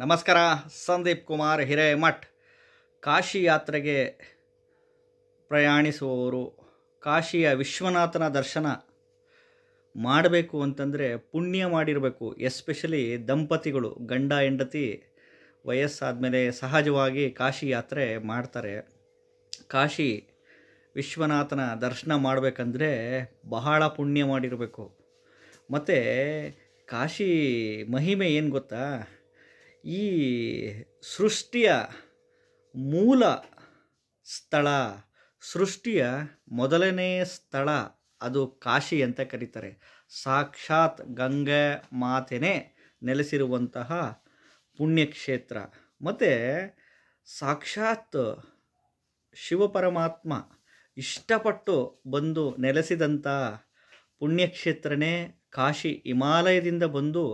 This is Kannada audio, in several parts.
ನಮಸ್ಕಾರ ಸಂದೀಪ್ ಕುಮಾರ್ ಹಿರೇಮಠ್ ಕಾಶಿ ಯಾತ್ರೆಗೆ ಪ್ರಯಾಣಿಸುವವರು ಕಾಶಿಯ ವಿಶ್ವನಾಥನ ದರ್ಶನ ಮಾಡಬೇಕು ಅಂತಂದರೆ ಪುಣ್ಯ ಮಾಡಿರಬೇಕು ಎಸ್ಪೆಷಲಿ ದಂಪತಿಗಳು ಗಂಡ ಹೆಂಡತಿ ವಯಸ್ಸಾದ ಮೇಲೆ ಸಹಜವಾಗಿ ಕಾಶಿ ಯಾತ್ರೆ ಮಾಡ್ತಾರೆ ಕಾಶಿ ವಿಶ್ವನಾಥನ ದರ್ಶನ ಮಾಡಬೇಕಂದ್ರೆ ಬಹಳ ಪುಣ್ಯ ಮಾಡಿರಬೇಕು ಮತ್ತು ಕಾಶಿ ಮಹಿಮೆ ಏನು ಗೊತ್ತಾ ಈ ಸೃಷ್ಟಿಯ ಮೂಲ ಸ್ಥಳ ಸೃಷ್ಟಿಯ ಮೊದಲನೇ ಸ್ಥಳ ಅದು ಕಾಶಿ ಅಂತ ಕರೀತಾರೆ ಸಾಕ್ಷಾತ್ ಗಂಗೆ ಮಾತೆನೇ ನೆಲೆಸಿರುವಂತಹ ಪುಣ್ಯಕ್ಷೇತ್ರ ಮತ್ತು ಸಾಕ್ಷಾತ್ ಶಿವಪರಮಾತ್ಮ ಇಷ್ಟಪಟ್ಟು ಬಂದು ನೆಲೆಸಿದಂಥ ಪುಣ್ಯಕ್ಷೇತ್ರನೇ ಕಾಶಿ ಹಿಮಾಲಯದಿಂದ ಬಂದು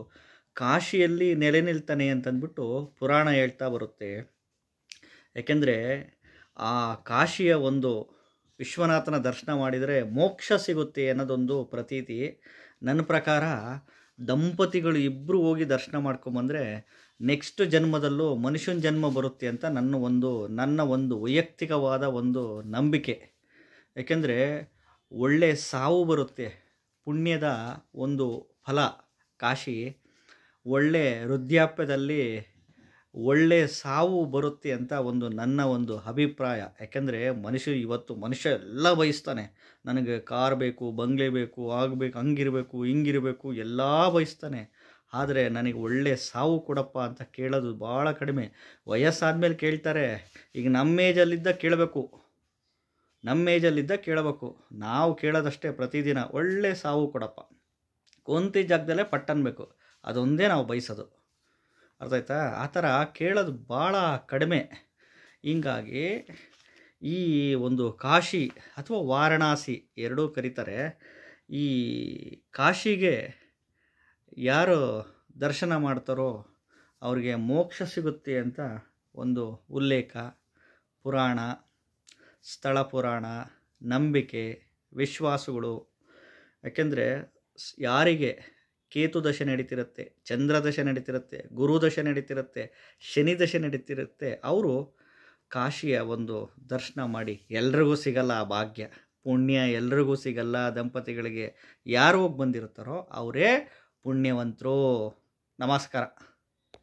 ಕಾಶಿಯಲ್ಲಿ ನೆಲೆ ನಿಲ್ತಾನೆ ಅಂತಂದ್ಬಿಟ್ಟು ಪುರಾಣ ಹೇಳ್ತಾ ಬರುತ್ತೆ ಏಕೆಂದರೆ ಆ ಕಾಶಿಯ ಒಂದು ವಿಶ್ವನಾಥನ ದರ್ಶನ ಮಾಡಿದರೆ ಮೋಕ್ಷ ಸಿಗುತ್ತೆ ಅನ್ನೋದೊಂದು ಪ್ರತೀತಿ ನನ್ನ ಪ್ರಕಾರ ದಂಪತಿಗಳು ಇಬ್ಬರು ಹೋಗಿ ದರ್ಶನ ಮಾಡ್ಕೊಂಬಂದರೆ ನೆಕ್ಸ್ಟ್ ಜನ್ಮದಲ್ಲೂ ಮನುಷ್ಯನ ಜನ್ಮ ಬರುತ್ತೆ ಅಂತ ನನ್ನ ಒಂದು ನನ್ನ ಒಂದು ವೈಯಕ್ತಿಕವಾದ ಒಂದು ನಂಬಿಕೆ ಏಕೆಂದರೆ ಒಳ್ಳೆಯ ಸಾವು ಬರುತ್ತೆ ಪುಣ್ಯದ ಒಂದು ಫಲ ಕಾಶಿ ಒಳ್ಳೆ ವೃದ್ಧಾಪ್ಯದಲ್ಲಿ ಒಳ್ಳೆ ಸಾವು ಬರುತ್ತೆ ಅಂತ ಒಂದು ನನ್ನ ಒಂದು ಅಭಿಪ್ರಾಯ ಯಾಕೆಂದರೆ ಮನುಷ್ಯ ಇವತ್ತು ಮನುಷ್ಯ ಎಲ್ಲ ಬಯಸ್ತಾನೆ ನನಗೆ ಕಾರ್ ಬೇಕು ಬಂಗ್ಲೆ ಬೇಕು ಆಗಬೇಕು ಹಂಗಿರಬೇಕು ಹಿಂಗಿರಬೇಕು ಎಲ್ಲ ಬಯಸ್ತಾನೆ ಆದರೆ ನನಗೆ ಒಳ್ಳೆ ಸಾವು ಕೊಡಪ್ಪ ಅಂತ ಕೇಳೋದು ಭಾಳ ಕಡಿಮೆ ವಯಸ್ಸಾದಮೇಲೆ ಕೇಳ್ತಾರೆ ಈಗ ನಮ್ಮ ಏಜಲ್ಲಿದ್ದ ಕೇಳಬೇಕು ನಮ್ಮ ಏಜಲ್ಲಿದ್ದ ಕೇಳಬೇಕು ನಾವು ಕೇಳೋದಷ್ಟೇ ಪ್ರತಿದಿನ ಒಳ್ಳೆ ಸಾವು ಕೊಡಪ್ಪ ಕುಂತಿ ಜಾಗದಲ್ಲೇ ಪಟ್ಟನ್ಬೇಕು ಅದೊಂದೇ ನಾವು ಬಯಸೋದು ಅರ್ಥ ಆಯ್ತಾ ಆ ಥರ ಕೇಳೋದು ಭಾಳ ಕಡಿಮೆ ಹೀಗಾಗಿ ಈ ಒಂದು ಕಾಶಿ ಅಥವಾ ವಾರಣಾಸಿ ಎರಡೂ ಕರೀತಾರೆ ಈ ಕಾಶಿಗೆ ಯಾರು ದರ್ಶನ ಮಾಡ್ತಾರೋ ಅವರಿಗೆ ಮೋಕ್ಷ ಸಿಗುತ್ತೆ ಅಂತ ಒಂದು ಉಲ್ಲೇಖ ಪುರಾಣ ಸ್ಥಳ ಪುರಾಣ ನಂಬಿಕೆ ವಿಶ್ವಾಸಗಳು ಯಾಕೆಂದರೆ ಯಾರಿಗೆ ಕೇತು ದಶೆ ನಡೀತಿರುತ್ತೆ ಚಂದ್ರ ನಡೀತಿರುತ್ತೆ ಗುರು ನಡೀತಿರುತ್ತೆ ಶನಿ ದಶೆ ನಡೀತಿರುತ್ತೆ ಅವರು ಕಾಶಿಯ ಒಂದು ದರ್ಶನ ಮಾಡಿ ಎಲ್ರಿಗೂ ಸಿಗಲ್ಲ ಆ ಭಾಗ್ಯ ಪುಣ್ಯ ಎಲ್ರಿಗೂ ಸಿಗಲ್ಲ ದಂಪತಿಗಳಿಗೆ ಯಾರು ಹೋಗಿ ಬಂದಿರ್ತಾರೋ ಅವರೇ ಪುಣ್ಯವಂತರು ನಮಸ್ಕಾರ